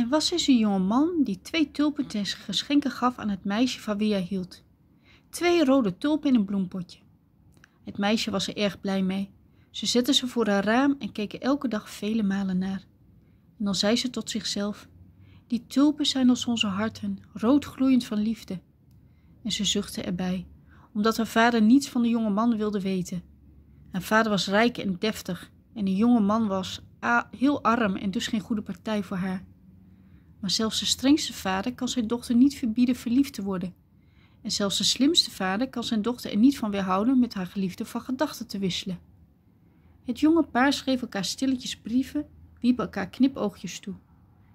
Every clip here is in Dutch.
Er was eens een jonge man die twee tulpen ten geschenken gaf aan het meisje van wie hij hield. Twee rode tulpen in een bloempotje. Het meisje was er erg blij mee. Ze zette ze voor haar raam en keken elke dag vele malen naar. En dan zei ze tot zichzelf: Die tulpen zijn als onze harten, rood gloeiend van liefde. En ze zuchtte erbij, omdat haar vader niets van de jonge man wilde weten. Haar vader was rijk en deftig, en de jonge man was heel arm en dus geen goede partij voor haar. Maar zelfs de strengste vader kan zijn dochter niet verbieden verliefd te worden. En zelfs de slimste vader kan zijn dochter er niet van weerhouden met haar geliefde van gedachten te wisselen. Het jonge paar schreef elkaar stilletjes brieven, wiep elkaar knipoogjes toe.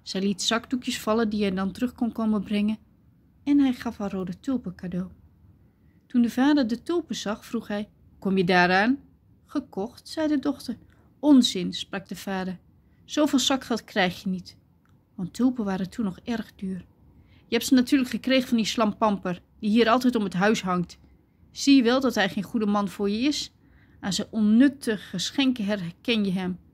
Zij liet zakdoekjes vallen die hij dan terug kon komen brengen en hij gaf haar rode tulpen cadeau. Toen de vader de tulpen zag, vroeg hij: Kom je daaraan? Gekocht, zei de dochter. Onzin, sprak de vader. Zoveel zakgeld krijg je niet want tulpen waren toen nog erg duur. Je hebt ze natuurlijk gekregen van die slampamper, die hier altijd om het huis hangt. Zie je wel dat hij geen goede man voor je is? Aan zijn onnutte geschenken herken je hem.